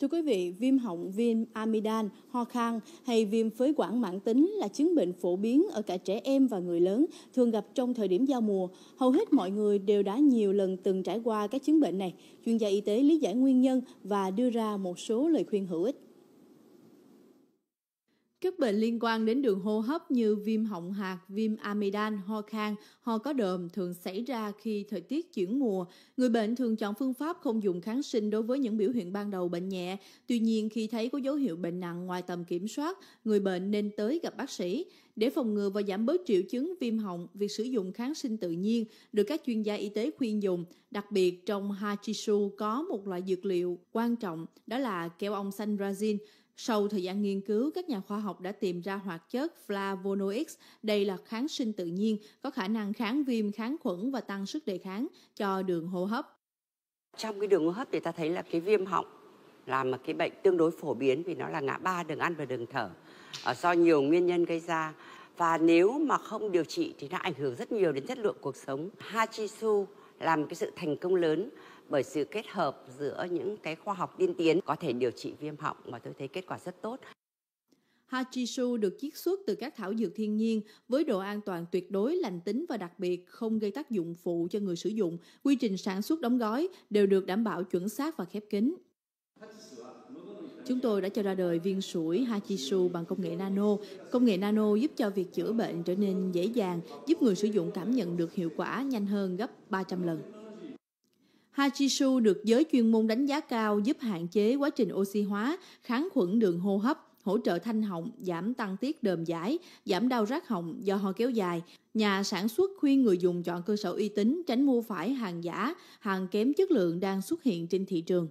Thưa quý vị, viêm họng, viêm amidan, ho khan hay viêm phế quản mãn tính là chứng bệnh phổ biến ở cả trẻ em và người lớn, thường gặp trong thời điểm giao mùa. Hầu hết mọi người đều đã nhiều lần từng trải qua các chứng bệnh này. Chuyên gia y tế lý giải nguyên nhân và đưa ra một số lời khuyên hữu ích. Các bệnh liên quan đến đường hô hấp như viêm họng hạt, viêm amidan, ho khan, ho có đờm thường xảy ra khi thời tiết chuyển mùa. Người bệnh thường chọn phương pháp không dùng kháng sinh đối với những biểu hiện ban đầu bệnh nhẹ. Tuy nhiên, khi thấy có dấu hiệu bệnh nặng ngoài tầm kiểm soát, người bệnh nên tới gặp bác sĩ. Để phòng ngừa và giảm bớt triệu chứng viêm họng, việc sử dụng kháng sinh tự nhiên được các chuyên gia y tế khuyên dùng. Đặc biệt trong Hachisu có một loại dược liệu quan trọng đó là keo ong xanh Brazil. Sau thời gian nghiên cứu, các nhà khoa học đã tìm ra hoạt chất flavonoids Đây là kháng sinh tự nhiên, có khả năng kháng viêm, kháng khuẩn và tăng sức đề kháng cho đường hô hấp. Trong cái đường hô hấp thì ta thấy là cái viêm họng là một cái bệnh tương đối phổ biến vì nó là ngã ba đường ăn và đường thở ờ, do nhiều nguyên nhân gây ra và nếu mà không điều trị thì nó ảnh hưởng rất nhiều đến chất lượng cuộc sống. hachisu làm cái sự thành công lớn bởi sự kết hợp giữa những cái khoa học tiên tiến có thể điều trị viêm họng mà tôi thấy kết quả rất tốt. Hachisu được chiết xuất từ các thảo dược thiên nhiên với độ an toàn tuyệt đối, lành tính và đặc biệt không gây tác dụng phụ cho người sử dụng. Quy trình sản xuất đóng gói đều được đảm bảo chuẩn xác và khép kín. Chúng tôi đã cho ra đời viên sủi Hachisu bằng công nghệ nano. Công nghệ nano giúp cho việc chữa bệnh trở nên dễ dàng, giúp người sử dụng cảm nhận được hiệu quả nhanh hơn gấp 300 lần. Hachisu được giới chuyên môn đánh giá cao giúp hạn chế quá trình oxy hóa, kháng khuẩn đường hô hấp, hỗ trợ thanh họng, giảm tăng tiết đờm giải, giảm đau rát họng do ho kéo dài. Nhà sản xuất khuyên người dùng chọn cơ sở uy tín, tránh mua phải hàng giả, hàng kém chất lượng đang xuất hiện trên thị trường.